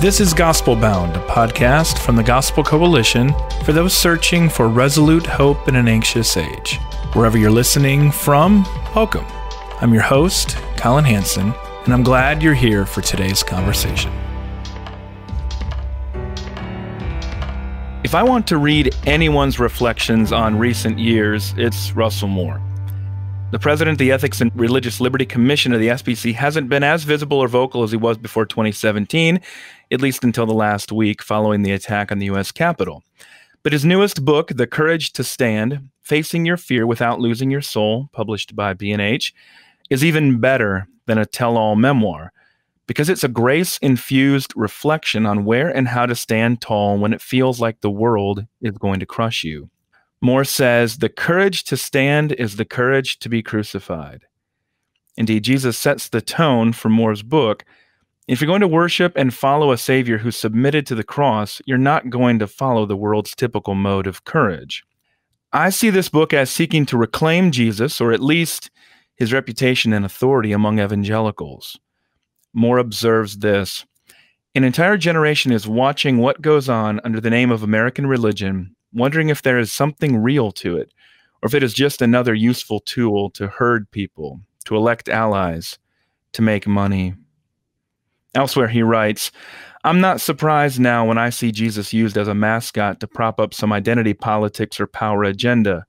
This is Gospel Bound, a podcast from the Gospel Coalition for those searching for resolute hope in an anxious age. Wherever you're listening from, welcome. I'm your host, Colin Hanson, and I'm glad you're here for today's conversation. If I want to read anyone's reflections on recent years, it's Russell Moore. The president of the Ethics and Religious Liberty Commission of the SBC hasn't been as visible or vocal as he was before 2017, at least until the last week following the attack on the U.S. Capitol. But his newest book, The Courage to Stand Facing Your Fear Without Losing Your Soul, published by BNH, is even better than a tell all memoir because it's a grace infused reflection on where and how to stand tall when it feels like the world is going to crush you. Moore says, The courage to stand is the courage to be crucified. Indeed, Jesus sets the tone for Moore's book. If you're going to worship and follow a Savior who submitted to the cross, you're not going to follow the world's typical mode of courage. I see this book as seeking to reclaim Jesus, or at least his reputation and authority among evangelicals. Moore observes this An entire generation is watching what goes on under the name of American religion wondering if there is something real to it, or if it is just another useful tool to herd people, to elect allies, to make money. Elsewhere, he writes, I'm not surprised now when I see Jesus used as a mascot to prop up some identity politics or power agenda,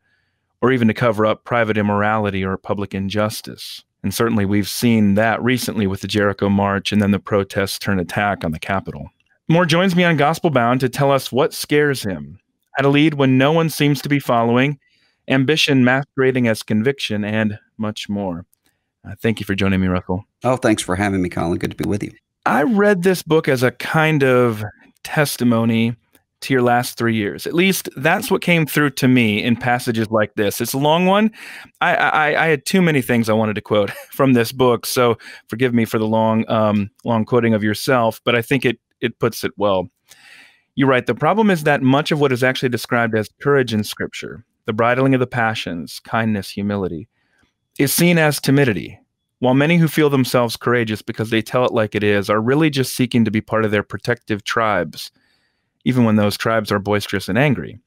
or even to cover up private immorality or public injustice. And certainly we've seen that recently with the Jericho March and then the protests turn attack on the Capitol. Moore joins me on Gospel Bound to tell us what scares him had a lead when no one seems to be following, ambition masquerading as conviction, and much more. Uh, thank you for joining me, Russell. Oh, thanks for having me, Colin. Good to be with you. I read this book as a kind of testimony to your last three years. At least that's what came through to me in passages like this. It's a long one. I, I, I had too many things I wanted to quote from this book, so forgive me for the long um, long quoting of yourself. But I think it it puts it well. You're right. The problem is that much of what is actually described as courage in Scripture, the bridling of the passions, kindness, humility, is seen as timidity. While many who feel themselves courageous because they tell it like it is are really just seeking to be part of their protective tribes, even when those tribes are boisterous and angry.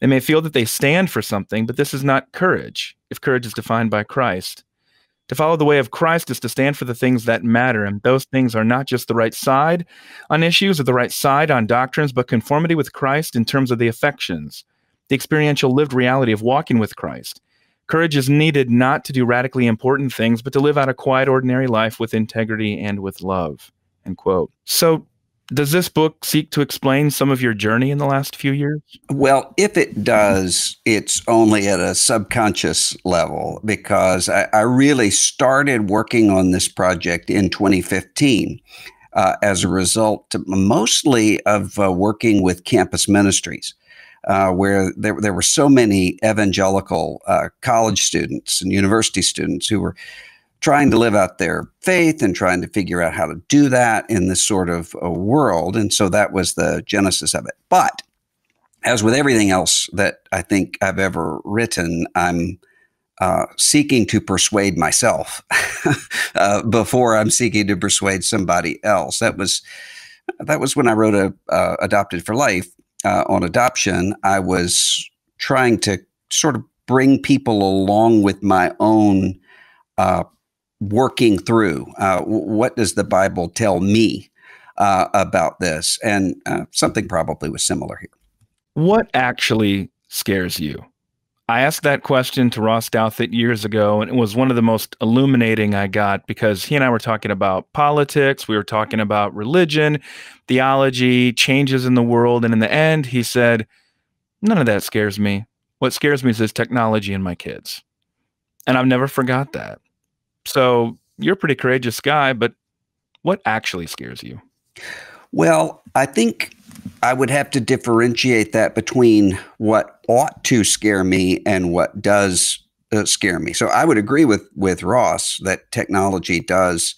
They may feel that they stand for something, but this is not courage, if courage is defined by Christ to follow the way of Christ is to stand for the things that matter, and those things are not just the right side on issues or the right side on doctrines, but conformity with Christ in terms of the affections, the experiential lived reality of walking with Christ. Courage is needed not to do radically important things, but to live out a quiet, ordinary life with integrity and with love. End quote. So does this book seek to explain some of your journey in the last few years? Well, if it does, it's only at a subconscious level because I, I really started working on this project in 2015. Uh, as a result, mostly of uh, working with campus ministries, uh, where there, there were so many evangelical uh, college students and university students who were trying to live out their faith and trying to figure out how to do that in this sort of a world. And so that was the genesis of it. But as with everything else that I think I've ever written, I'm uh, seeking to persuade myself uh, before I'm seeking to persuade somebody else. That was that was when I wrote a uh, adopted for life uh, on adoption. I was trying to sort of bring people along with my own uh, working through uh, what does the Bible tell me uh, about this? And uh, something probably was similar here. What actually scares you? I asked that question to Ross Douthat years ago, and it was one of the most illuminating I got because he and I were talking about politics, we were talking about religion, theology, changes in the world. And in the end, he said, None of that scares me. What scares me is this technology and my kids. And I've never forgot that so you're a pretty courageous guy, but what actually scares you? Well, I think I would have to differentiate that between what ought to scare me and what does uh, scare me. So I would agree with with Ross that technology does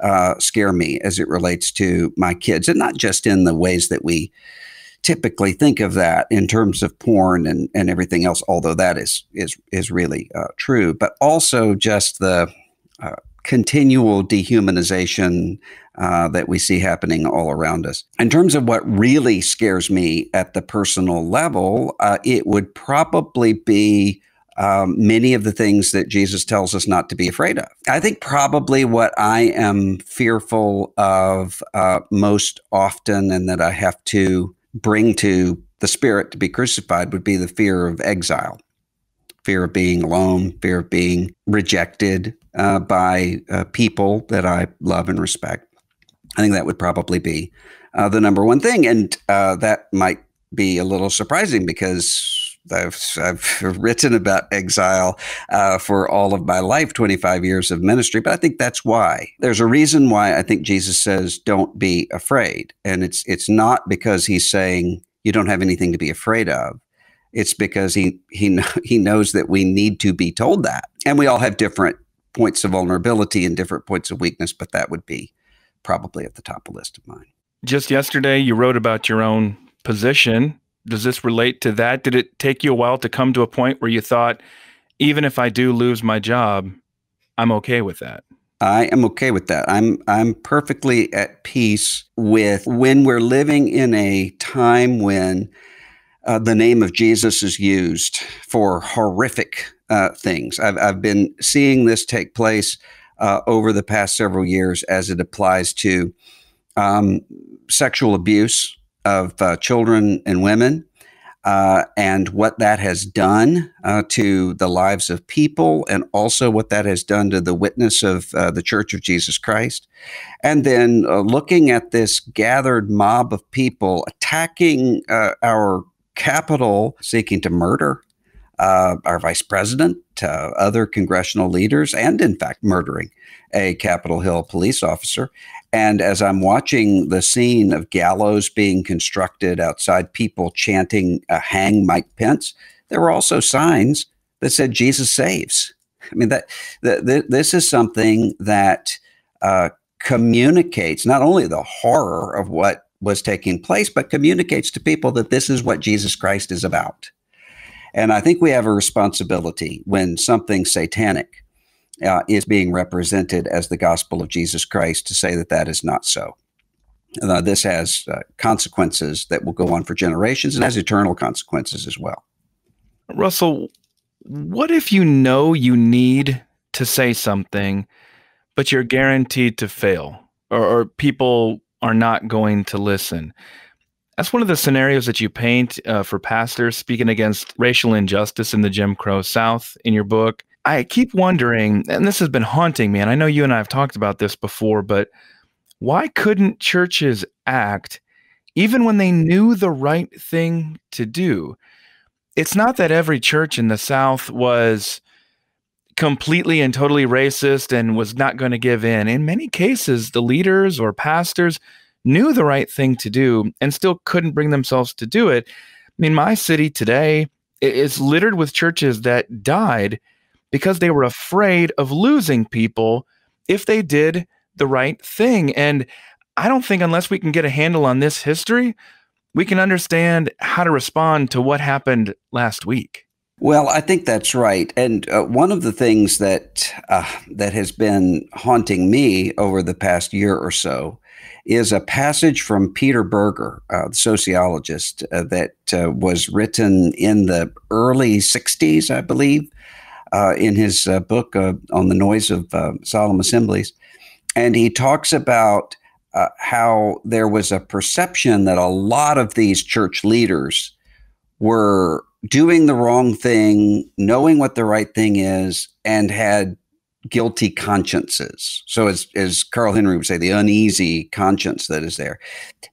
uh, scare me as it relates to my kids, and not just in the ways that we typically think of that in terms of porn and, and everything else, although that is is is really uh, true, but also just the uh, continual dehumanization uh, that we see happening all around us. In terms of what really scares me at the personal level, uh, it would probably be. Um, many of the things that Jesus tells us not to be afraid of. I think probably what I am fearful of uh, most often and that I have to bring to the spirit to be crucified would be the fear of exile fear of being alone, fear of being rejected uh, by uh, people that I love and respect. I think that would probably be uh, the number one thing. And uh, that might be a little surprising because I've, I've written about exile uh, for all of my life, 25 years of ministry, but I think that's why. There's a reason why I think Jesus says, don't be afraid. And it's, it's not because he's saying you don't have anything to be afraid of. It's because he he he knows that we need to be told that, and we all have different points of vulnerability and different points of weakness. But that would be probably at the top of the list of mine. Just yesterday, you wrote about your own position. Does this relate to that? Did it take you a while to come to a point where you thought, even if I do lose my job, I'm okay with that? I am okay with that. I'm I'm perfectly at peace with when we're living in a time when uh, the name of Jesus is used for horrific uh, things. I've, I've been seeing this take place uh, over the past several years as it applies to um, sexual abuse of uh, children and women. Uh, and what that has done uh, to the lives of people, and also what that has done to the witness of the Church of Jesus Christ. And then looking at this gathered mob of people attacking our Capitol seeking to murder uh, our vice president, uh, other congressional leaders, and in fact, murdering a Capitol Hill police officer. And as I'm watching the scene of gallows being constructed outside, people chanting, uh, Hang Mike Pence, there were also signs that said, Jesus saves. I mean, that, that, that this is something that uh, communicates not only the horror of what was taking place, but communicates to people that this is what Jesus Christ is about. And I think we have a responsibility when something satanic uh, is being represented as the gospel of Jesus Christ to say that that is not so. Uh, this has uh, consequences that will go on for generations and has eternal consequences as well. Russell, what if you know you need to say something, but you're guaranteed to fail? Or, or people are not going to listen. That's one of the scenarios that you paint uh, for pastors speaking against racial injustice in the Jim Crow South in your book. I keep wondering, and this has been haunting me, and I know you and I have talked about this before, but why couldn't churches act even when they knew the right thing to do? It's not that every church in the South was completely and totally racist and was not going to give in. In many cases, the leaders or pastors knew the right thing to do and still couldn't bring themselves to do it. I mean, my city today is littered with churches that died because they were afraid of losing people if they did the right thing. And I don't think, unless we can get a handle on this history, we can understand how to respond to what happened last week. Well, I think that's right. And uh, one of the things that uh, that has been haunting me over the past year or so is a passage from Peter Berger, uh, the sociologist, uh, that uh, was written in the early 60s, I believe, uh, in his book on the noise of solemn assemblies. And he talks about how there was a perception that a lot of these church leaders were doing the wrong thing, knowing what the right thing is, and had guilty consciences. So, as, as Carl Henry would say, the uneasy conscience that is there.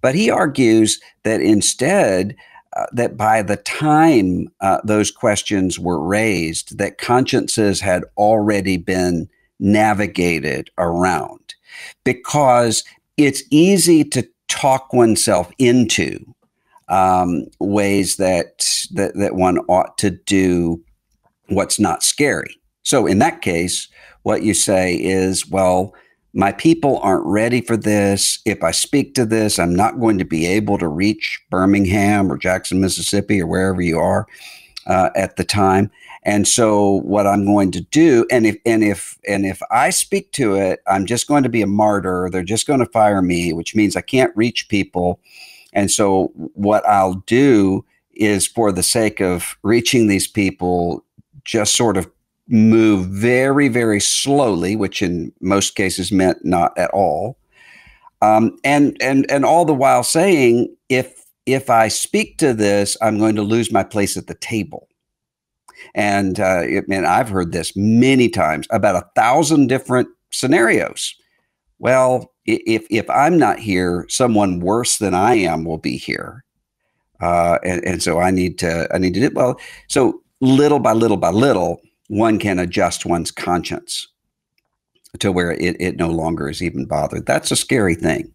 But he argues that instead, uh, that by the time uh, those questions were raised, that consciences had already been navigated around because it's easy to talk oneself into um, ways that, that that one ought to do what's not scary. So in that case, what you say is, well, my people aren't ready for this. If I speak to this, I'm not going to be able to reach Birmingham or Jackson, Mississippi, or wherever you are uh, at the time. And so, what I'm going to do, and if and if and if I speak to it, I'm just going to be a martyr. They're just going to fire me, which means I can't reach people and so, what I'll do is for the sake of reaching these people, just sort of move very, very slowly, which in most cases meant not at all. Um, and and and all the while saying, if if I speak to this, I'm going to lose my place at the table. And uh, it, and I've heard this many times about a thousand different scenarios. Well, if if I'm not here, someone worse than I am will be here, uh, and and so I need to I need to do well. So little by little by little, one can adjust one's conscience to where it, it no longer is even bothered. That's a scary thing.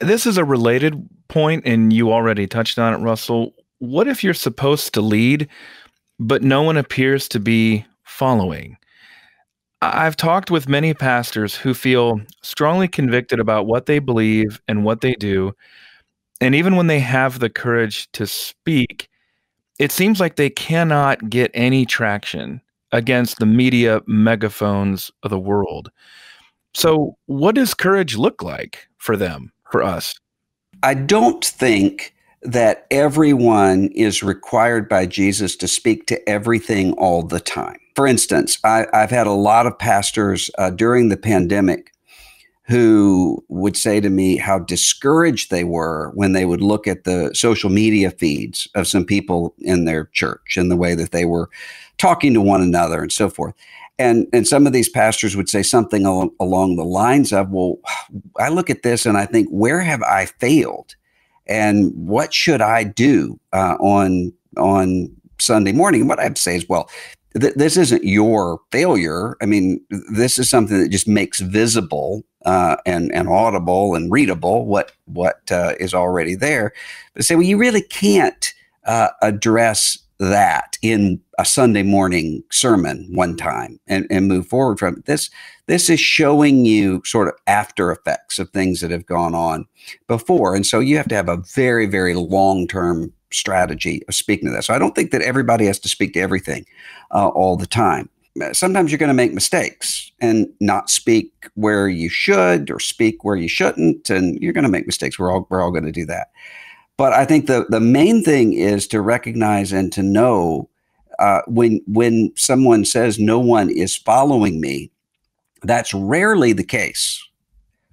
This is a related point, and you already touched on it, Russell. What if you're supposed to lead, but no one appears to be following? I've talked with many pastors who feel strongly convicted about what they believe and what they do. And even when they have the courage to speak, it seems like they cannot get any traction against the media megaphones of the world. So, what does courage look like for them, for us? I don't think that everyone is required by Jesus to speak to everything all the time. For instance, I, have had a lot of pastors uh, during the pandemic who would say to me how discouraged they were when they would look at the social media feeds of some people in their church and the way that they were talking to one another and so forth. And, and some of these pastors would say something al- along the lines of, Well, I look at this and I think, where have I failed? and what should I do uh, on on Sunday morning? What I'd say is, well, th- this isn't your failure. I mean, this is something that just makes visible uh, and and audible and readable what what uh, is already there. But say, well, you really can't uh, address that in a Sunday morning sermon one mm-hmm. time and, and move forward from it. This this is showing you sort of after effects of things that have gone on before. And so you have to have a very, very long term strategy of speaking to that. So I don't think that everybody has to speak to everything uh, all the time. Sometimes you're going to make mistakes and not speak where you should or speak where you shouldn't. And you're going to make mistakes. We're all, we're all going to do that. But I think the, the main thing is to recognize and to know uh, when when someone says no one is following me, that's rarely the case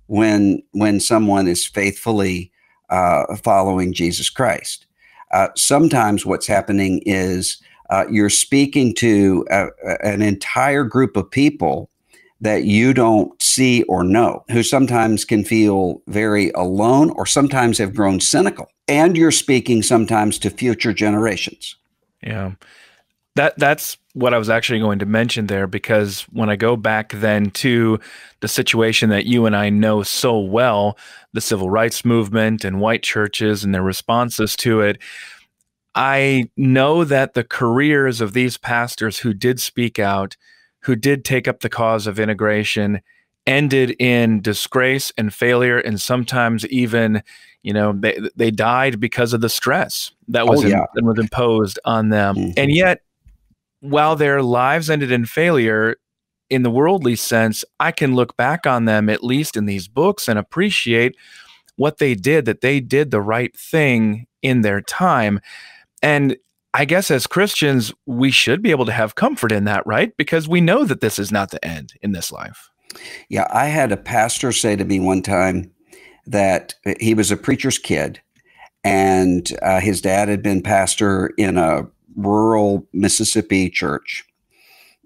when when someone is faithfully uh, following Jesus Christ. Uh, sometimes what's happening is uh, you're speaking to a, an entire group of people that you don't see or know, who sometimes can feel very alone or sometimes have grown cynical. And you're speaking sometimes to future generations. Yeah. That that's what I was actually going to mention there because when I go back then to the situation that you and I know so well, the civil rights movement and white churches and their responses to it, I know that the careers of these pastors who did speak out who did take up the cause of integration ended in disgrace and failure and sometimes even you know they they died because of the stress that oh, was, oh, yeah. in, was imposed on them mm -hmm. and yet while their lives ended in failure in the worldly sense i can look back on them at least in these books and appreciate what they did that they did the right thing in their time and I guess as Christians, we should be able to have comfort in that, right? Because we know that this is not the end in this life. Yeah, I had a pastor say to me one time that uh, he was a preacher's kid, and uh, his dad had been pastor in a rural Mississippi church.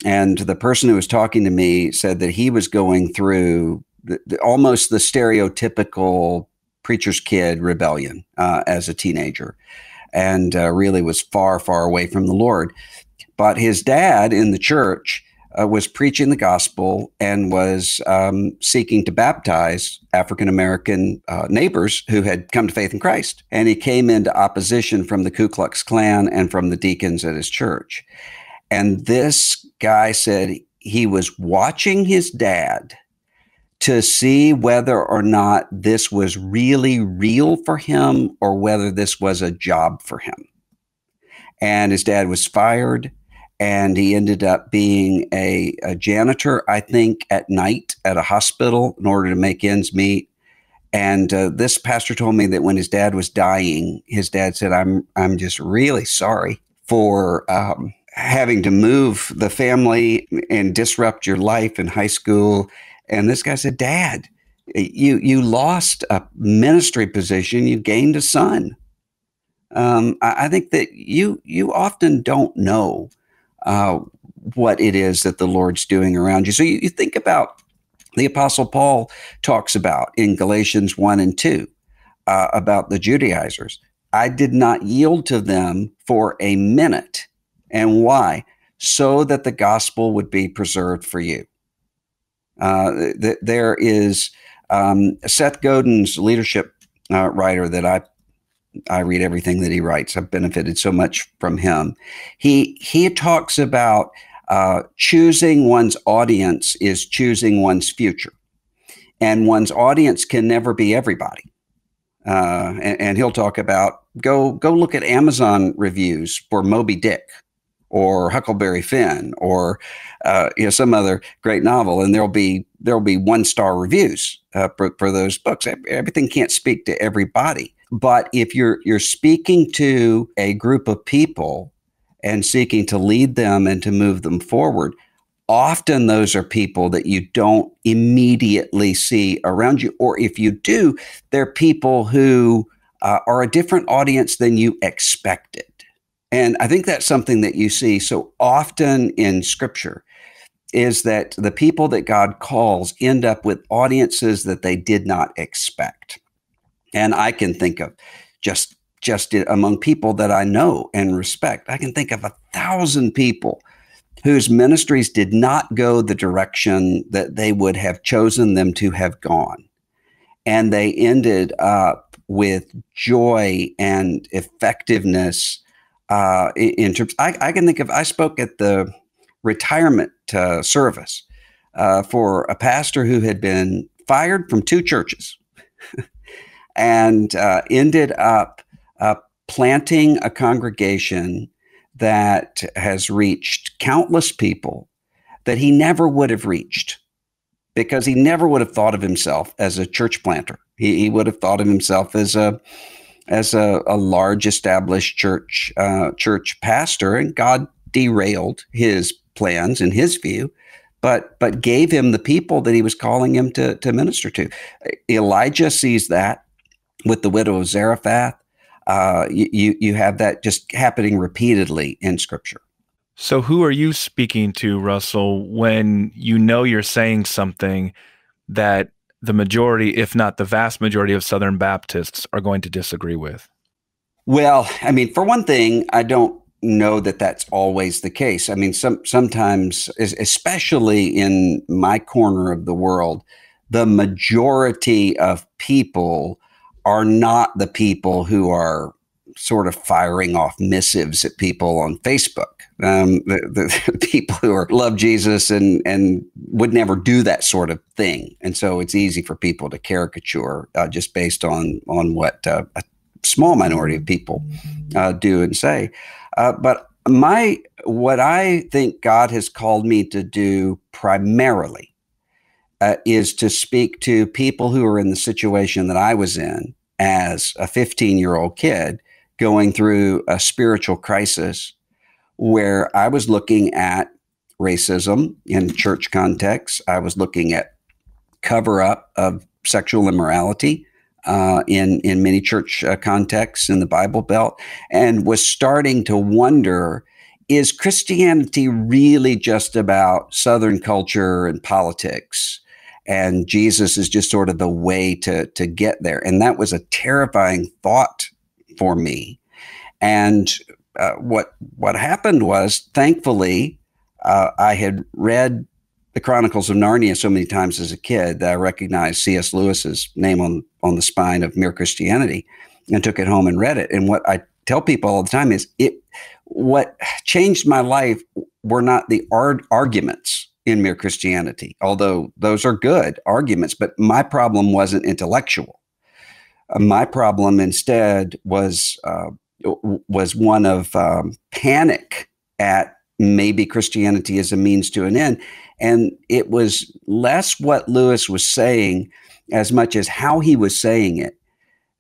And the person who was talking to me said that he was going through the, the, almost the stereotypical preacher's kid rebellion uh, as a teenager and uh, really was far, far away from the Lord. But his dad in the church uh, was preaching the gospel and was um, seeking to baptize African American uh, neighbors who had come to faith in Christ. And he came into opposition from the Ku Klux Klan and from the deacons at his church. And this guy said he was watching his dad to see whether or not this was really real for him or whether this was a job for him. And his dad was fired, and he ended up being a, a janitor, I think, at night at a hospital in order to make ends meet. And uh, this pastor told me that when his dad was dying, his dad said, "I'm I'm just really sorry for." Um, having to move the family and disrupt your life in high school and this guy said, Dad, you, you lost a ministry position, you gained a son. Um, I, I, think that you, you often don't know uh, what it is that the Lord's doing around you. So you, you think about the Apostle Paul talks about in Galatians 1 and 2 uh, about the Judaizers. I did not yield to them for a minute. And why? So that the gospel would be preserved for you. Uh, th- there is um, Seth Godin's leadership uh, writer that I I read everything that he writes. I've benefited so much from him. He he talks about uh, choosing one's audience is choosing one's future, and one's audience can never be everybody. Uh, and, and, he'll talk about go go look at Amazon reviews for Moby Dick or Huckleberry Finn or uh, you know some other great novel, and there'll be there'll be one star reviews uh, for, for those books. Everything can't speak to everybody, but if you're you're speaking to a group of people and seeking to lead them and to move them forward, often those are people that you don't immediately see around you, or if you do, they're people who uh, are a different audience than you expected. And I think that's something that you see so often in scripture is that the people that God calls end up with audiences that they did not expect. And I can think of just just among people that I know and respect. I can think of a thousand people whose ministries did not go the direction that they would have chosen them to have gone. And they ended up with joy and effectiveness uh, in terms. I, I, can think of I spoke at the retirement uh, service uh, for a pastor who had been fired from two churches and uh, ended up uh, planting a congregation that has reached countless people that he never would have reached because he never would have thought of himself as a church planter. He, he would have thought of himself as a as a, a large established church uh, church pastor, and God derailed his plans in his view, but but gave him the people that he was calling him to to minister to. Elijah sees that with the widow of Zarephath. Uh, you you have that just happening repeatedly in Scripture. So, who are you speaking to, Russell, when you know you're saying something that the majority, if not the vast majority of Southern Baptists are going to disagree with? Well, I mean, for one thing, I don't know that that's always the case. I mean, some sometimes, especially in my corner of the world, the majority of people are not the people who are sort of firing off missives at people on Facebook um, the, the, people who are, love Jesus and and would never do that sort of thing, and so it's easy for people to caricature uh, just based on on what uh, a small minority of people uh, do and say. Uh, but my what I think God has called me to do primarily uh, is to speak to people who are in the situation that I was in as a 15 year old kid going through a spiritual crisis where I was looking at racism in church contexts. I was looking at cover up of sexual immorality uh, in in many church uh, contexts in the Bible Belt, and was starting to wonder: Is Christianity really just about Southern culture and politics? And Jesus is just sort of the way to to get there. And that was a terrifying thought for me. And uh, what what happened was, thankfully, uh, I had read the Chronicles of Narnia so many times as a kid that I recognized C.S. Lewis's name on on the spine of Mere Christianity, and took it home and read it. And what I tell people all the time is, it what changed my life were not the arguments in Mere Christianity, although those are good arguments. But my problem wasn't intellectual. Uh, my problem instead was uh, was one of um, panic at maybe Christianity as a means to an end. And it was less what Lewis was saying as much as how he was saying it.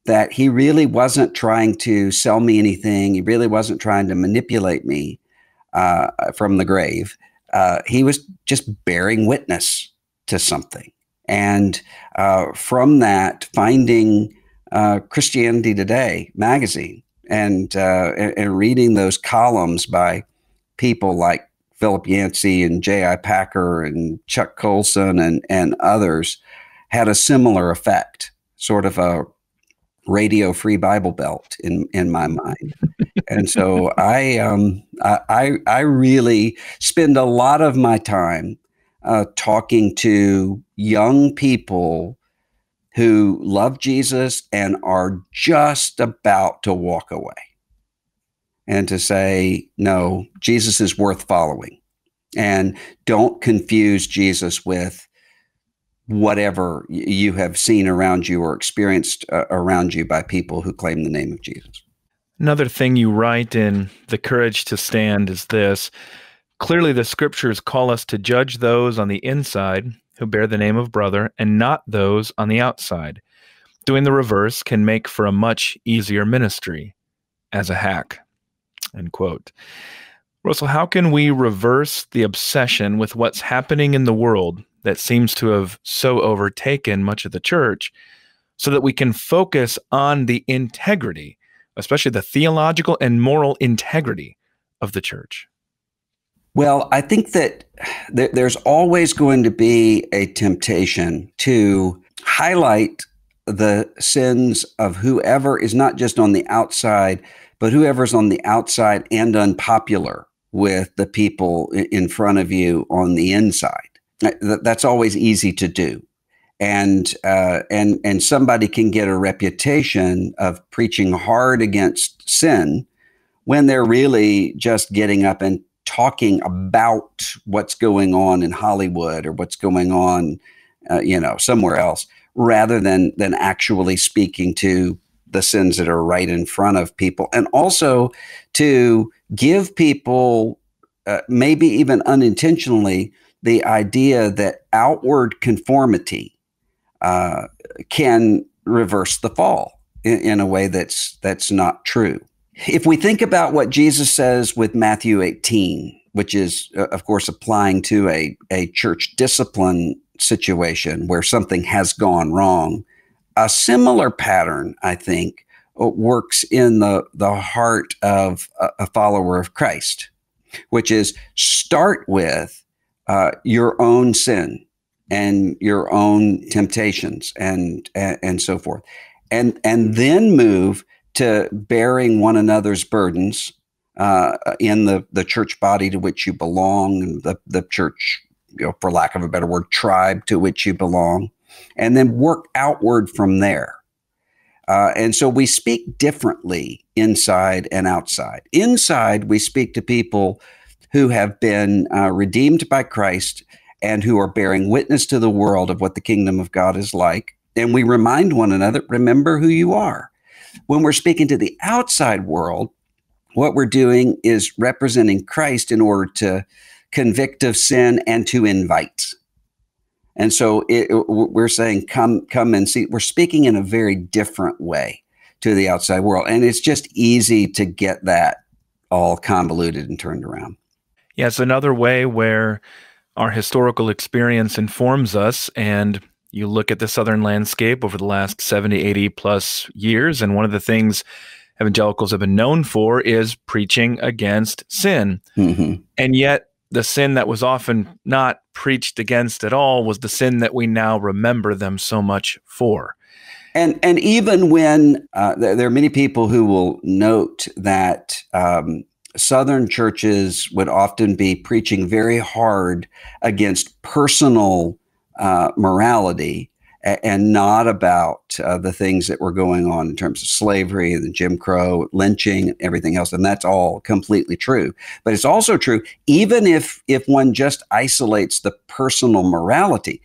That he really wasn't trying to sell me anything. He really wasn't trying to manipulate me uh, from the grave. Uh, he was just bearing witness to something. And uh, from that, finding uh, Christianity Today magazine and, uh, and, and reading those columns by people like Philip Yancey and J.I. Packer and Chuck Colson and, and others had a similar effect, sort of a radio free Bible belt in, in my mind. and so I, um, I, I really spend a lot of my time uh, talking to young people who love Jesus and are just about to walk away and to say, no, Jesus is worth following. And don't confuse Jesus with whatever you have seen around you or experienced uh, around you by people who claim the name of Jesus. Another thing you write in The Courage to Stand is this. Clearly, the scriptures call us to judge those on the inside who bear the name of brother and not those on the outside. Doing the reverse can make for a much easier ministry as a hack. End quote. Russell, how can we reverse the obsession with what's happening in the world that seems to have so overtaken much of the church so that we can focus on the integrity, especially the theological and moral integrity of the church? Well, I think that th- there's always going to be a temptation to highlight the sins of whoever is not just on the outside, but whoever's on the outside and unpopular with the people in front of you on the inside. Uh, that's always easy to do. And uh, and and somebody can get a reputation of preaching hard against sin when they're really just getting up and talking about what's going on in Hollywood or what's going on, uh, you know, somewhere else, rather than than actually speaking to the sins that are right in front of people, and also to give people, uh, maybe even unintentionally, the idea that outward conformity uh, can reverse the fall in, in a way that's that's not true. If we think about what Jesus says with Matthew 18, which is, uh, of course, applying to a, a church discipline situation where something has gone wrong, a similar pattern, I think, uh, works in the, the heart of a, a follower of Christ, which is start with uh, your own sin and your own temptations and, and, and so forth. And, and then move to bearing one another's burdens uh, in the, the church body to which you belong, the, the church, you know, for lack of a better word, tribe to which you belong, and then work outward from there. Uh, and so we speak differently inside and outside. Inside, we speak to people who have been uh, redeemed by Christ and who are bearing witness to the world of what the kingdom of God is like. And we remind one another remember who you are. When we're speaking to the outside world, what we're doing is representing Christ in order to convict of sin and to invite. And so it, we're saying, come, come and see. We're speaking in a very different way to the outside world. And it's just easy to get that all convoluted and turned around. Yeah, it's another way where our historical experience informs us and you look at the Southern landscape over the last 70, 80 plus years, and one of the things evangelicals have been known for is preaching against sin. Mm -hmm. And yet, the sin that was often not preached against at all was the sin that we now remember them so much for. And, and even when uh, there, are many people who will note that um, Southern churches would often be preaching very hard against personal uh, morality and not about uh, the things that were going on in terms of slavery and the Jim Crow, lynching, everything else. And that's all completely true. But it's also true, even if, if one just isolates the personal morality,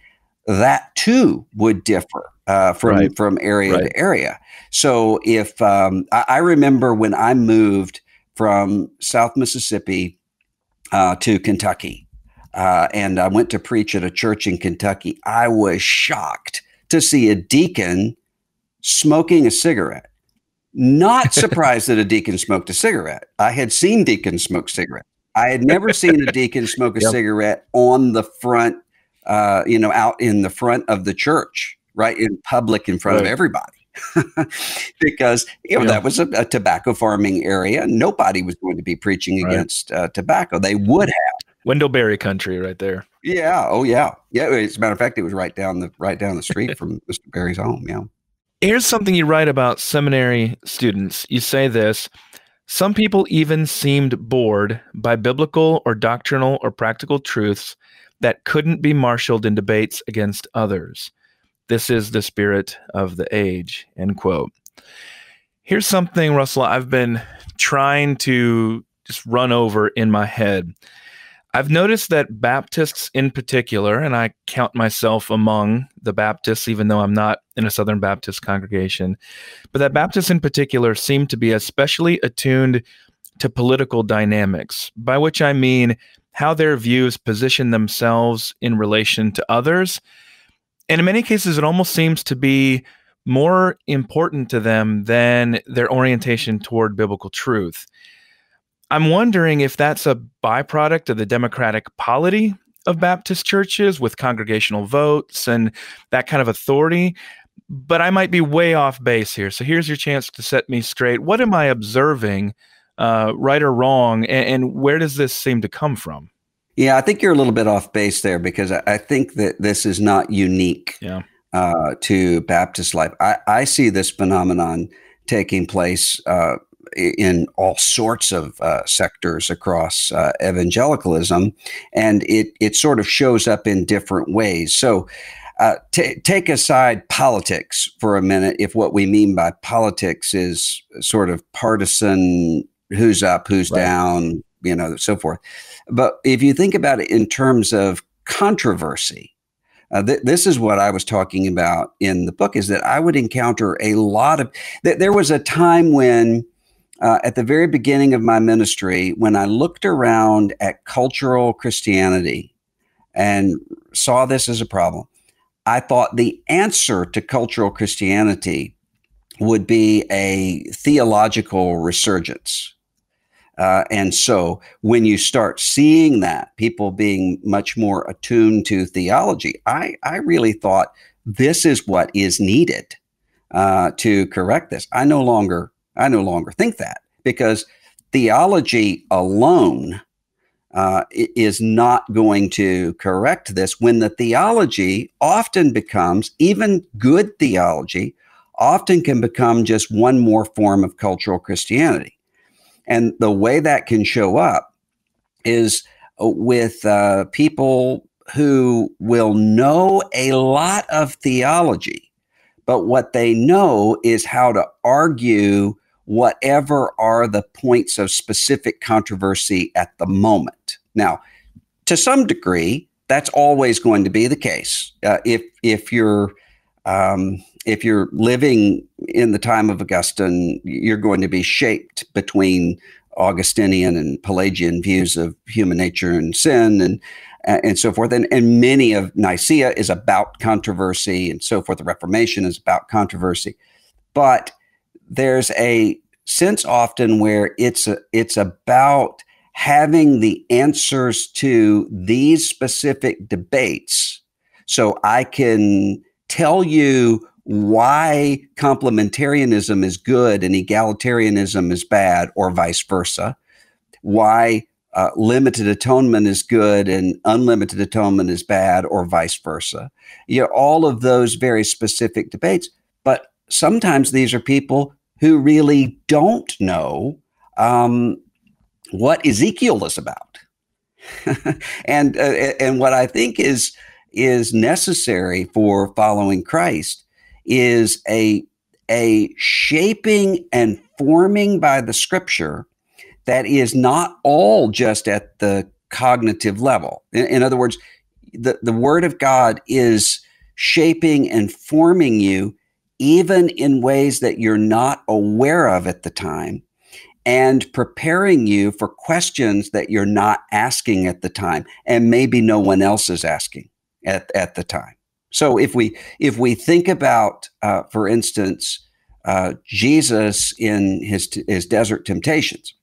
that too would differ uh, from, right. from area right. to area. So if um, I, I, remember when I moved from South Mississippi uh, to Kentucky, uh, and I went to preach at a church in Kentucky. I was shocked to see a deacon smoking a cigarette. Not surprised that a deacon smoked a cigarette. I had seen deacons smoke cigarettes. I had never seen a deacon smoke a yep. cigarette on the front, uh, you know, out in the front of the church, right in public, in front right. of everybody. because you know yeah. that was a, a, tobacco farming area. Nobody was going to be preaching right. against uh, tobacco. They would have Berry country right there. Yeah. Oh yeah. Yeah. As a matter of fact, it was right down the right down the street from Mr. Berry's home. Yeah. Here's something you write about seminary students. You say this. Some people even seemed bored by biblical or doctrinal or practical truths that couldn't be marshaled in debates against others. This is the spirit of the age. End quote. Here's something, Russell, I've been trying to just run over in my head. I've noticed that Baptists in particular, and I count myself among the Baptists, even though I'm not in a Southern Baptist congregation, but that Baptists in particular seem to be especially attuned to political dynamics, by which I mean how their views position themselves in relation to others. And in many cases, it almost seems to be more important to them than their orientation toward biblical truth. I'm wondering if that's a byproduct of the democratic polity of Baptist churches with congregational votes and that kind of authority. But I might be way off base here. So here's your chance to set me straight. What am I observing, uh, right or wrong? And, and, where does this seem to come from? Yeah, I think you're a little bit off base there because I, I think that this is not unique yeah. uh, to Baptist life. I, I see this phenomenon taking place uh, in all sorts of uh, sectors across uh, evangelicalism, and it it sort of shows up in different ways. So. Uh, take aside politics for a minute if what we mean by politics is sort of partisan who's up who's right. down you know so forth but if you think about it in terms of controversy uh, th- this is what I was talking about in the book is that I would encounter a lot of that. there was a time when uh, at the very beginning of my ministry when I looked around at cultural Christianity and saw this as a problem. I thought the answer to cultural Christianity would be a theological resurgence. Uh, and so when you start seeing that, people being much more attuned to theology, I, I really thought this is what is needed uh, to correct this. I no longer I no longer think that because theology alone uh, is not going to correct this when the theology often becomes, even good theology, often can become just one more form of cultural Christianity. And the way that can show up is uh, with uh, people who will know a lot of theology, but what they know is how to argue whatever are the points of specific controversy at the moment. Now, to some degree, that's always going to be the case. Uh, if if you're um, if you're living in the time of Augustine, you're going to be shaped between Augustinian and Pelagian views of human nature and sin and and so forth. And, and many of Nicaea is about controversy and so forth. The Reformation is about controversy. But there's a sense often where it's a, it's about having the answers to these specific debates so I can tell you why complementarianism is good and egalitarianism is bad, or vice versa, why uh, limited atonement is good and unlimited atonement is bad, or vice versa. You know, all of those very specific debates. But sometimes these are people who really don't know um, what Ezekiel is about. and uh, and what I think is is necessary for following Christ is a a shaping and forming by the scripture that is not all just at the cognitive level. In, in other words, the, the word of God is shaping and forming you even in ways that you're not aware of at the time, and preparing you for questions that you're not asking at the time, and maybe no one else is asking at, at the time. So if we if we think about, uh, for instance, uh, Jesus in his his desert temptations,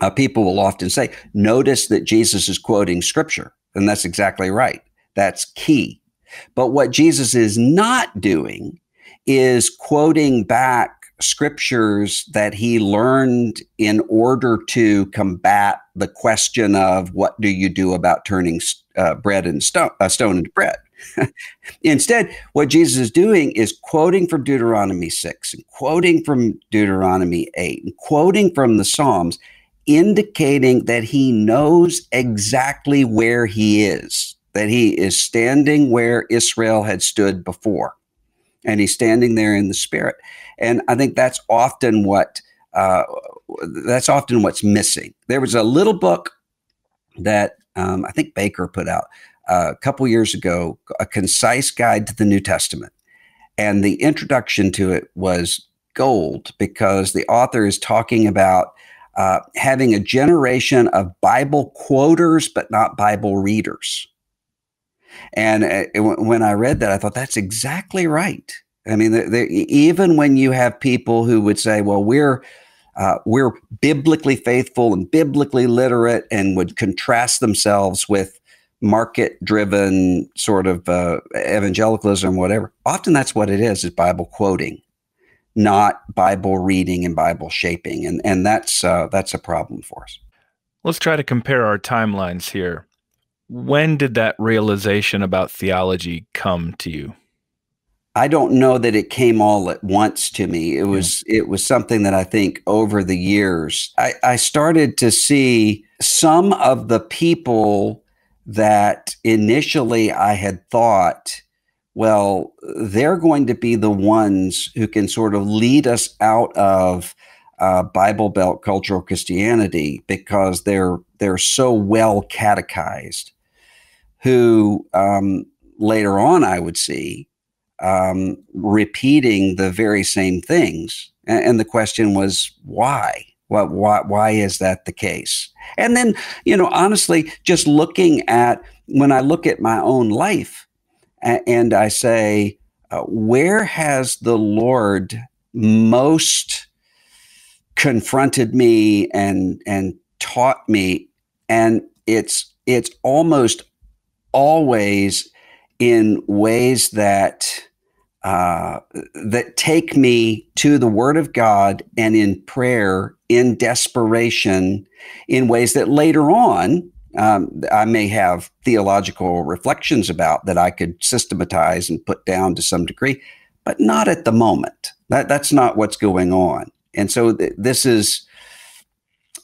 uh, people will often say, "Notice that Jesus is quoting Scripture," and that's exactly right. That's key. But what Jesus is not doing is quoting back scriptures that he learned in order to combat the question of what do you do about turning uh, bread and stone, uh, stone into bread. Instead, what Jesus is doing is quoting from Deuteronomy 6 and quoting from Deuteronomy 8 and quoting from the Psalms, indicating that he knows exactly where he is, that he is standing where Israel had stood before and he's standing there in the spirit. And I think that's often what uh, that's often what's missing. There was a little book that um, I think Baker put out uh, a couple years ago, a concise guide to the New Testament, and the introduction to it was gold because the author is talking about uh, having a generation of Bible quoters but not Bible readers. And uh, it, when I read that, I thought that's exactly right. I mean, they they even when you have people who would say, "Well, we're uh, we're biblically faithful and biblically literate," and would contrast themselves with market-driven sort of uh, evangelicalism, whatever. Often that's what it is: is Bible quoting, not Bible reading and Bible shaping, and and that's uh, that's a problem for us. Let's try to compare our timelines here when did that realization about theology come to you? I don't know that it came all at once to me. It was it was something that I think over the years I, I started to see some of the people that initially I had thought, well, they're going to be the ones who can sort of lead us out of uh, Bible Belt cultural Christianity because they're they're so well catechized who um, later on I would see um, repeating the very same things. And, and the question was, why? What, why, why is that the case? And then, you know, honestly, just looking at when I look at my own life and I say, uh, where has the Lord most confronted me and and taught me? And it's it's almost always in ways that uh, that take me to the Word of God and in prayer, in desperation, in ways that later on um, I may have theological reflections about that I could systematize and put down to some degree, but not at the moment. That, that's not what's going on. And so th this is,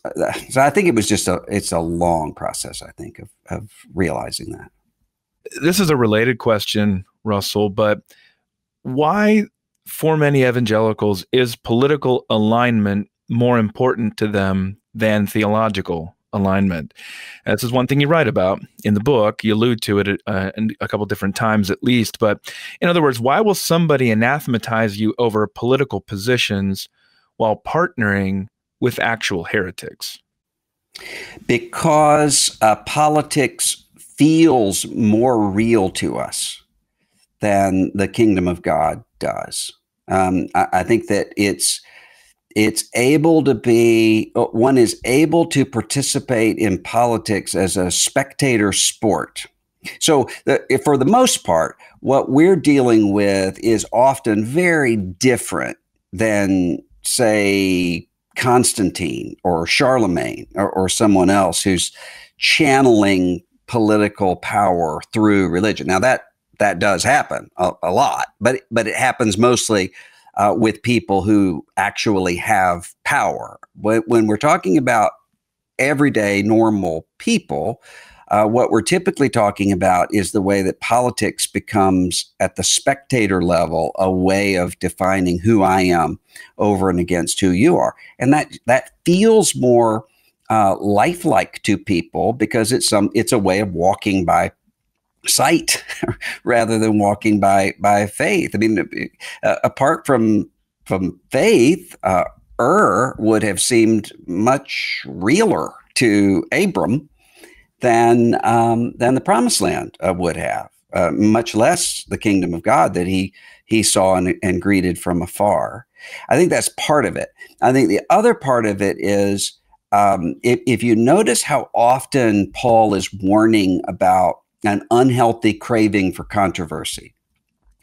uh, so I think it was just a, it's a long process, I think, of, of realizing that. This is a related question, Russell, but why, for many evangelicals, is political alignment more important to them than theological alignment? And this is one thing you write about in the book. You allude to it uh, a couple different times at least. But in other words, why will somebody anathematize you over political positions while partnering with actual heretics? Because uh, politics feels more real to us than the kingdom of God does. Um, I, I think that it's it's able to be uh, one is able to participate in politics as a spectator sport. So, the, for the most part, what we're dealing with is often very different than, say, Constantine or Charlemagne or, or someone else who's channeling political power through religion. Now that that does happen a, a lot, but but it happens mostly uh, with people who actually have power. when we're talking about everyday normal people, uh, what we're typically talking about is the way that politics becomes, at the spectator level, a way of defining who I am over and against who you are, and that that feels more uh, lifelike to people because it's some it's a way of walking by sight rather than walking by by faith. I mean, uh, uh apart from from faith, uh, Ur er would have seemed much realer to Abram than um, than the Promised Land uh, would have, uh, much less the Kingdom of God that he he saw and, and greeted from afar. I think that's part of it. I think the other part of it is um, if, if you notice how often Paul is warning about an unhealthy craving for controversy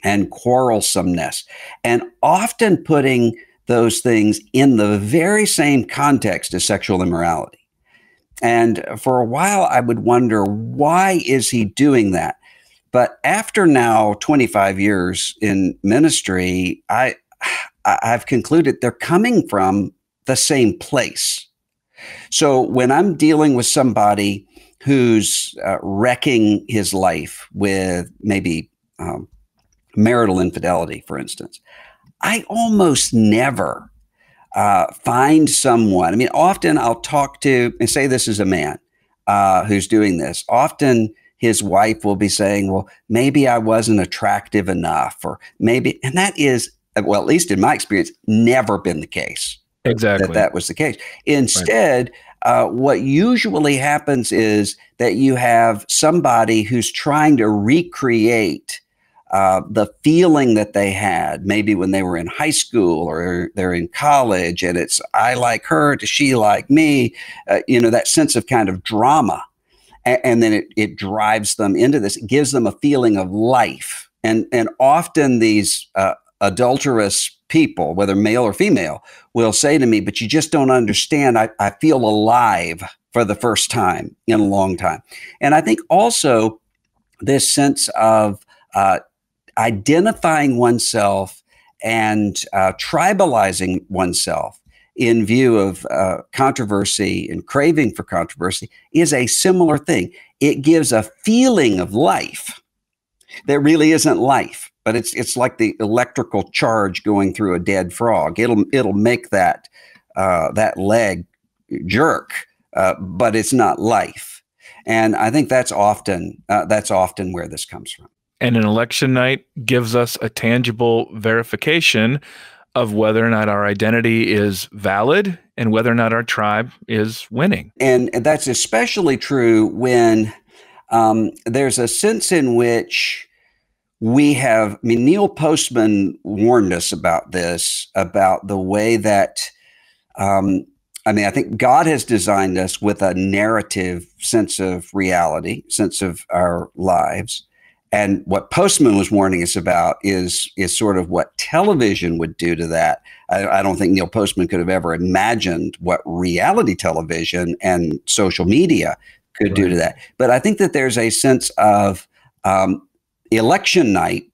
and quarrelsomeness, and often putting those things in the very same context as sexual immorality. And for a while, I would wonder why is he doing that? But after now 25 years in ministry, I I've concluded they're coming from the same place. So when I'm dealing with somebody who's uh, wrecking his life with maybe um, marital infidelity, for instance, I almost never uh, find someone. I mean, often I'll talk to, and say this is a man uh, who's doing this. Often his wife will be saying, Well, maybe I wasn't attractive enough, or maybe, and that is, uh, well, at least in my experience, never been the case exactly that, that was the case. Instead, right. uh, what usually happens is that you have somebody who's trying to recreate. Uh, the feeling that they had, maybe when they were in high school or they're in college, and it's I like her, does she like me? Uh, you know, that sense of kind of drama. and then it, it drives them into this, it gives them a feeling of life. And, and often these uh, adulterous people, whether male or female, will say to me, But you just don't understand. I, I feel alive for the first time in a long time. And I think also this sense of uh, identifying oneself and uh, tribalizing oneself in view of uh, controversy and craving for controversy is a similar thing. It gives a feeling of life that really isn't life but it's it's like the electrical charge going through a dead frog. It'll it'll make that uh, that leg jerk, uh, but it's not life. And I think that's often uh, that's often where this comes from. And an election night gives us a tangible verification of whether or not our identity is valid and whether or not our tribe is winning. And that's especially true when um, there's a sense in which we have, I mean, Neil Postman warned us about this, about the way that, um, I mean, I think God has designed us with a narrative sense of reality, sense of our lives. And what Postman was warning us about is is sort of what television would do to that. I, I don't think Neil Postman could have ever imagined what reality television and social media could right. do to that. But I think that there's a sense of um, election night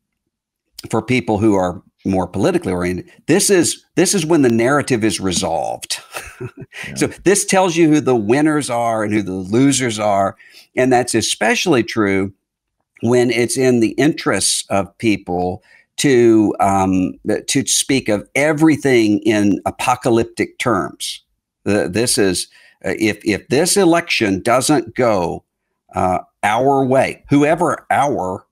for people who are more politically oriented this is this is when the narrative is resolved yeah. so this tells you who the winners are and who the losers are and that's especially true when it's in the interests of people to um, to speak of everything in apocalyptic terms this is uh, if if this election doesn't go uh, our way whoever our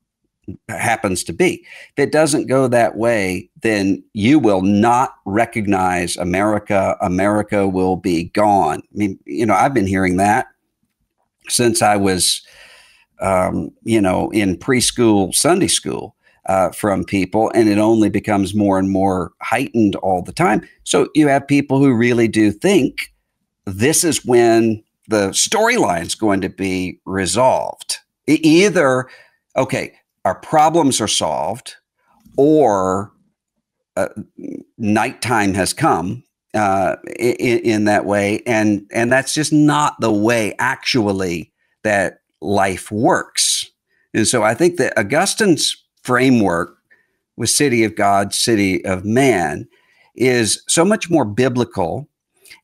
happens to be. If it doesn't go that way, then you will not recognize America. America will be gone. I mean, you know, I've been hearing that since I was, um, you know, in preschool, Sunday school. Uh, from people, and it only becomes more and more heightened all the time. So you have people who really do think this is when the storyline is going to be resolved. E- either, okay, our problems are solved or uh, nighttime has come uh, in, in that way. And, and that's just not the way actually that life works. And so I think that Augustine's framework with city of God, city of man is so much more biblical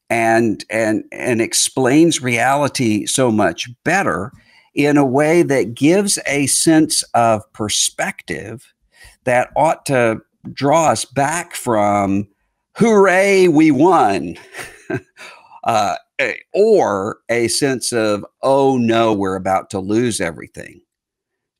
and and and explains reality so much better in a way that gives a sense of perspective that ought to draw us back from hooray, we won. uh, or a sense of, oh no, we're about to lose everything.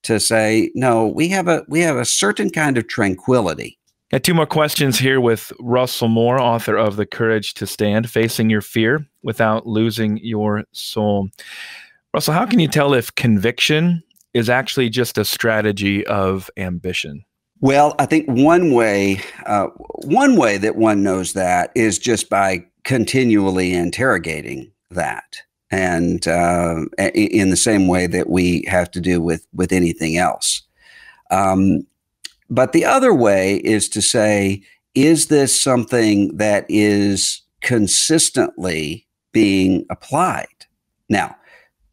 To say, no, we have a we have a certain kind of tranquility. Got two more questions here with Russell Moore, author of The Courage to Stand, Facing Your Fear Without Losing Your Soul. Russell, how can you tell if conviction is actually just a strategy of ambition? Well, I think one way, uh, one way that one knows that is just by continually interrogating that, and uh, in the same way that we have to do with with anything else. Um, but the other way is to say, is this something that is consistently being applied? Now,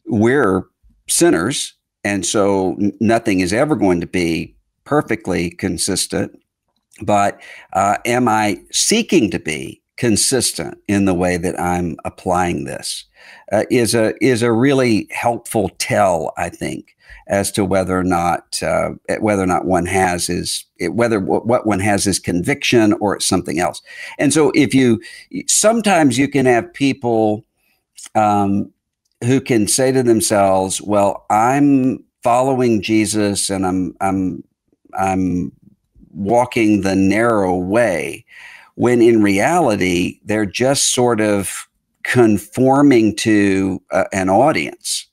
we're sinners. And so nothing is ever going to be perfectly consistent. But uh, am I seeking to be consistent in the way that I'm applying this? Uh, is a is a really helpful tell, I think, as to whether or not uh, whether or not one has is whether what one has is conviction or it's something else. And so, if you sometimes you can have people um, who can say to themselves, "Well, I'm following Jesus, and I'm I'm I'm walking the narrow way," when in reality they're just sort of conforming to uh, an audience.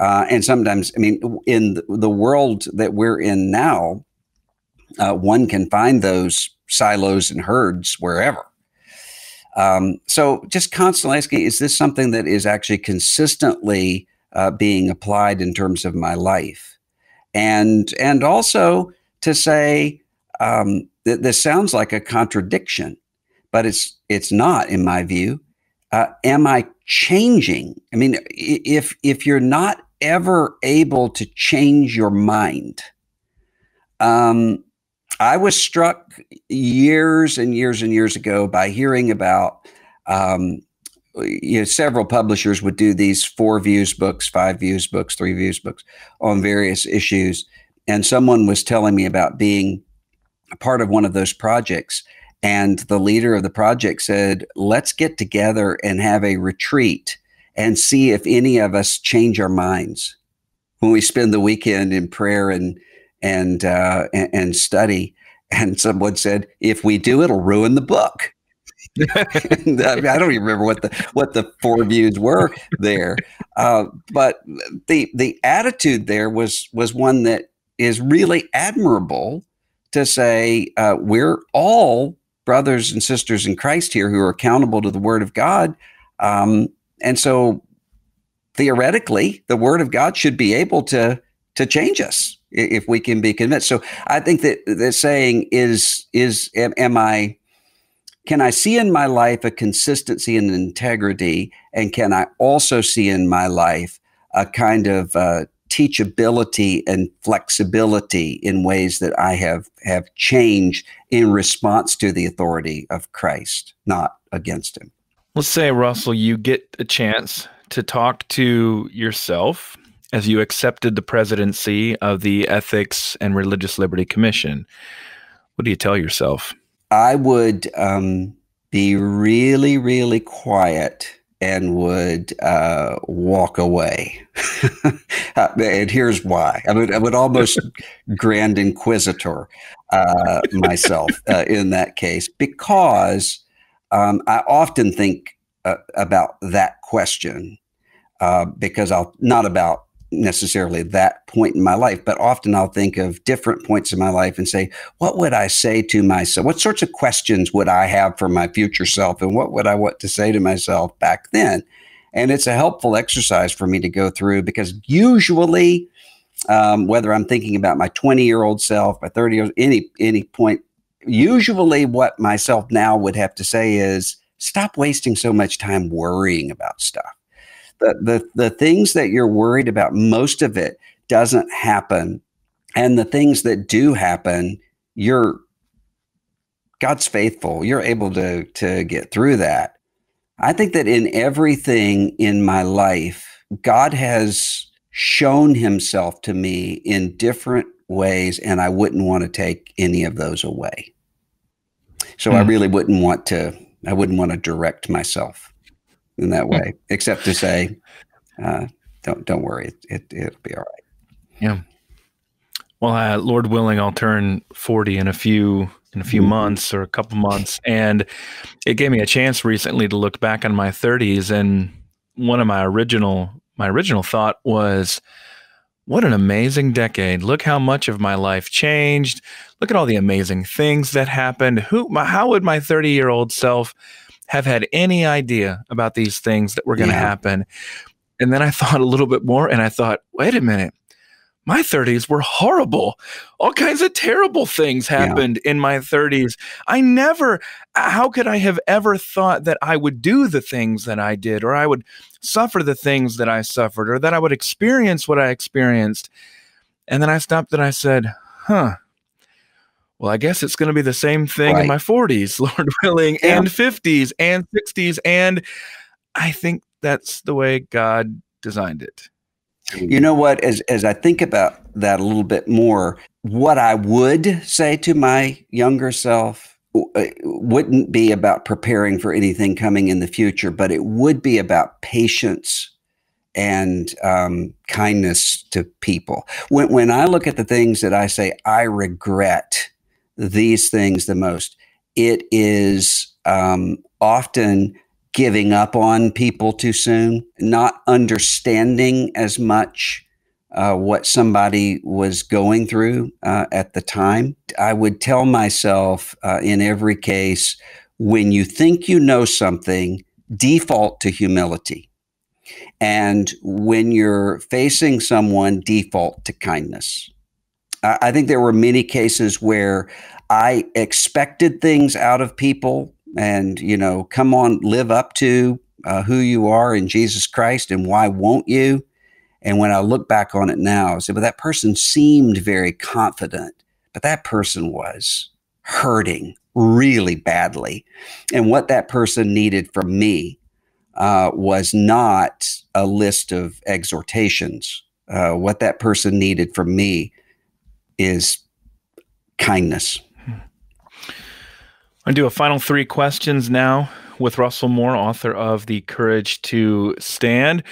Uh, and sometimes, I mean, in the world that we're in now, uh, one can find those silos and herds wherever. Um, so just constantly asking, is this something that is actually consistently uh, being applied in terms of my life? And, and also to say, um, this sounds like a contradiction, but it's, it's not in my view. Uh, am I changing? I mean, if, if you're not ever able to change your mind, um, I was struck years and years and years ago by hearing about um, you know several publishers would do these four views books, five views books, three views books on various issues, and someone was telling me about being a part of one of those projects. And the leader of the project said, Let's get together and have a retreat and see if any of us change our minds when we spend the weekend in prayer and and, uh, and, and study. And someone said, if we do, it'll ruin the book. I, mean, I, don't even remember what the what the four views were there, uh, but the the attitude there was was one that is really admirable to say uh, we're all brothers and sisters in Christ here who are accountable to the Word of God, um, and so theoretically the Word of God should be able to to change us if we can be convinced. So I think that the saying is is am, am, I can I see in my life a consistency and integrity, and can I also see in my life a kind of uh, teachability and flexibility in ways that I have have changed in response to the authority of Christ, not against Him. Let's say Russell, you get a chance to talk to yourself as you accepted the presidency of the Ethics and Religious Liberty Commission. What do you tell yourself? I would um, be really, really quiet and would uh, walk away. Uh, and here's why. I would, I would almost grand inquisitor uh, myself uh, in that case because um, I often think uh, about that question uh, because I'll not about necessarily that point in my life, but often I'll think of different points in my life and say, what would I say to myself? What sorts of questions would I have for my future self? And what would I want to say to myself back then? And it's a helpful exercise for me to go through because usually, um, whether I'm thinking about my 20 year old self, my 30 year old, any, any point, usually what myself now would have to say is stop wasting so much time worrying about stuff the, the, the things that you're worried about, most of it doesn't happen. And the things that do happen, you're God's faithful. You're able to, to get through that. I think that in everything in my life, God has shown himself to me in different ways, and I wouldn't want to take any of those away. So mm. I hmm. really wouldn't want to, I wouldn't want to direct myself in that hmm. way, except to say, uh, don't don't worry, it, it it'll be all right. Yeah. Well, uh, Lord willing, I'll turn forty in a few in a few mm-hmm. months or a couple months, and it gave me a chance recently to look back on my thirties. And one of my original my original thought was, what an amazing decade! Look how much of my life changed. Look at all the amazing things that happened. Who? My, how would my thirty year old self? have had any idea about these things that were going to yeah. happen. And then I thought a little bit more and I thought, wait a minute. My 30s were horrible. All kinds of terrible things happened yeah. in my 30s. I never, how could I have ever thought that I would do the things that I did, or I would suffer the things that I suffered, or that I would experience what I experienced? And then I stopped and I said, huh, well, I guess it's going to be the same thing right. in my 40s, Lord willing, yeah. and 50s and 60s. And I think that's the way God designed it. You know what? As, as I think about that a little bit more, what I would say to my younger self uh, wouldn't be about preparing for anything coming in the future, but it would be about patience and um, kindness to people. When, when I look at the things that I say I regret these things the most. It is um, often giving up on people too soon, not understanding as much uh, what somebody was going through uh, at the time. I would tell myself uh, in every case when you think you know something, default to humility. And when you're facing someone, default to kindness. I think there were many cases where I expected things out of people and, you know, come on, live up to uh, who you are in Jesus Christ and why won't you? And when I look back on it now, I said, but that person seemed very confident, but that person was hurting really badly. And what that person needed from me uh, was not a list of exhortations. Uh, what that person needed from me is kindness. Hmm. I do a final three questions now with Russell Moore, author of The Courage to Stand.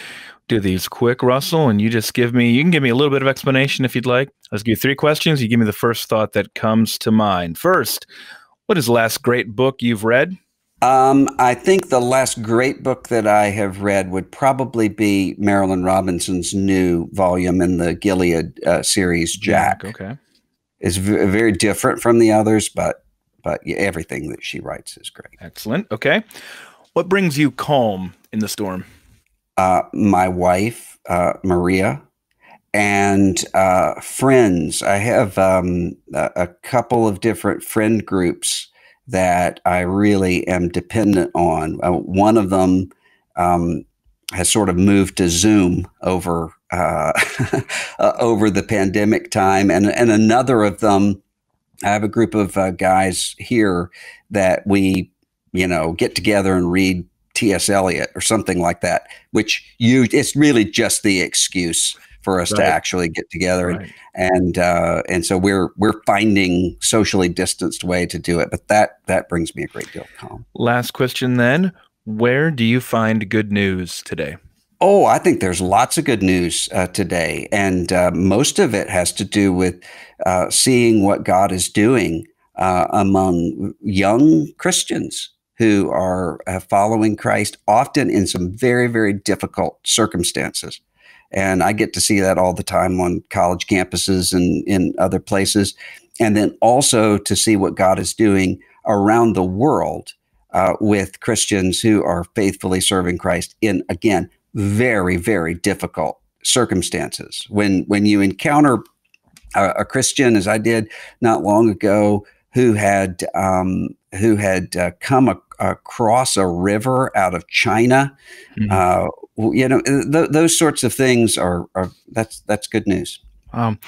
Do these quick, Russell, and you just give me, you can give me a little bit of explanation if you'd like. I'll give you three questions. You give me the first thought that comes to mind. First, what is the last great book you've read? Um, I think the last great book that I have read would probably be Marilyn Robinson's new volume in the Gilead uh, series, Jack. Okay. It's very different from the others, but but everything that she writes is great. Excellent. Okay. What brings you calm in the storm? Uh, my wife, uh, Maria, and uh, friends. I have um, a, a couple of different friend groups that I really am dependent on. Uh, one of them um, has sort of moved to Zoom over uh, uh, over the pandemic time, and and another of them. I have a group of uh, guys here that we, you know, get together and read T.S. Eliot or something like that, which you, it's really just the excuse for us right. to actually get together right. and and uh, and so we're we're finding socially distanced way to do it. But that that brings me a great deal of calm. Last question then. Where do you find good news today? Oh, I think there's lots of good news uh, today, and uh, most of it has to do with uh, seeing what God is doing uh, among young Christians who are uh, following Christ, often in some very, very difficult circumstances. And I get to see that all the time on college campuses and in other places. And then also to see what God is doing around the world uh, with Christians who are faithfully serving Christ in, again, very, very difficult circumstances. When, when you encounter a, a Christian, as I did not long ago, who had um, who had uh, come a- across a river out of China. Mm-hmm. Uh, you know, th- those sorts of things are, are that's that's good news. Um,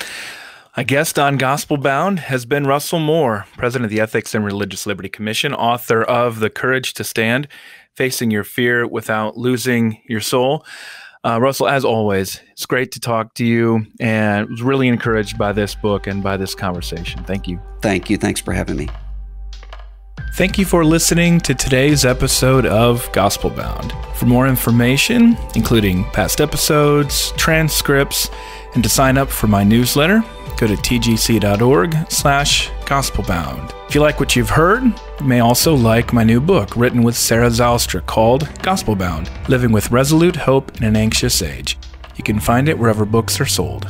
my guest on Gospel Bound has been Russell Moore, president of the Ethics and Religious Liberty Commission, author of The Courage to Stand Facing Your Fear Without Losing Your Soul. Uh, Russell, as always, it's great to talk to you and was really encouraged by this book and by this conversation. Thank you. Thank you. Thanks for having me. Thank you for listening to today's episode of Gospel Bound. For more information, including past episodes, transcripts, and to sign up for my newsletter, go to tgc.org slash gospelbound. If you like what you've heard, you may also like my new book written with Sarah Zalstra called Gospelbound, Living with Resolute Hope in an Anxious Age. You can find it wherever books are sold.